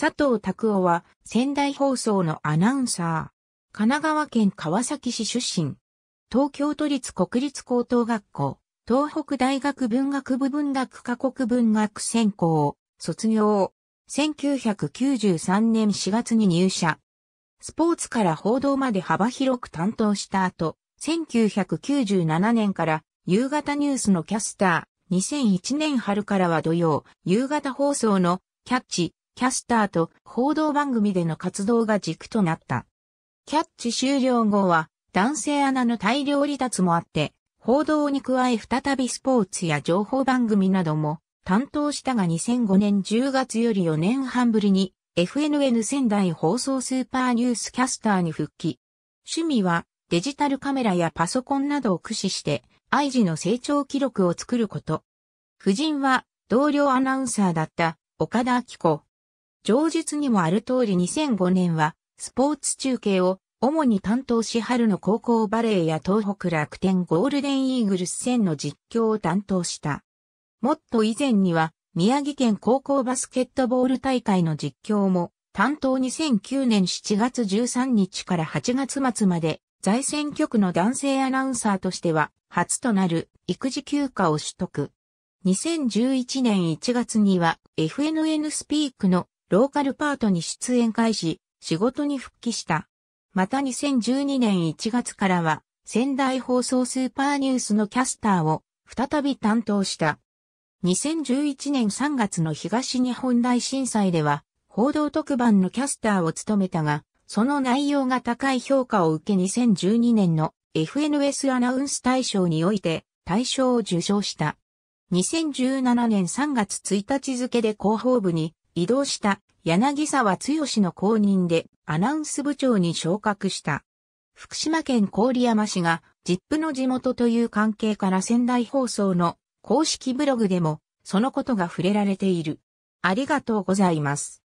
佐藤拓夫は仙台放送のアナウンサー。神奈川県川崎市出身。東京都立国立高等学校、東北大学文学部文学科国文学専攻、卒業。1993年4月に入社。スポーツから報道まで幅広く担当した後、1997年から夕方ニュースのキャスター、2001年春からは土曜、夕方放送のキャッチ、キャスターと報道番組での活動が軸となった。キャッチ終了後は男性アナの大量離脱もあって、報道に加え再びスポーツや情報番組なども担当したが2005年10月より4年半ぶりに FNN 仙台放送スーパーニュースキャスターに復帰。趣味はデジタルカメラやパソコンなどを駆使して愛児の成長記録を作ること。夫人は同僚アナウンサーだった岡田明子、上述にもある通り2005年は、スポーツ中継を主に担当し春の高校バレーや東北楽天ゴールデンイーグルス戦の実況を担当した。もっと以前には、宮城県高校バスケットボール大会の実況も、担当2009年7月13日から8月末まで、財選局の男性アナウンサーとしては、初となる育児休暇を取得。2011年1月には、FNN スピークのローカルパートに出演開始、仕事に復帰した。また2012年1月からは、仙台放送スーパーニュースのキャスターを再び担当した。2011年3月の東日本大震災では、報道特番のキャスターを務めたが、その内容が高い評価を受け2012年の FNS アナウンス大賞において大賞を受賞した。2017年3月1日付で広報部に移動した柳沢剛の後任でアナウンス部長に昇格した。福島県郡山市が ZIP の地元という関係から仙台放送の公式ブログでもそのことが触れられている。ありがとうございます。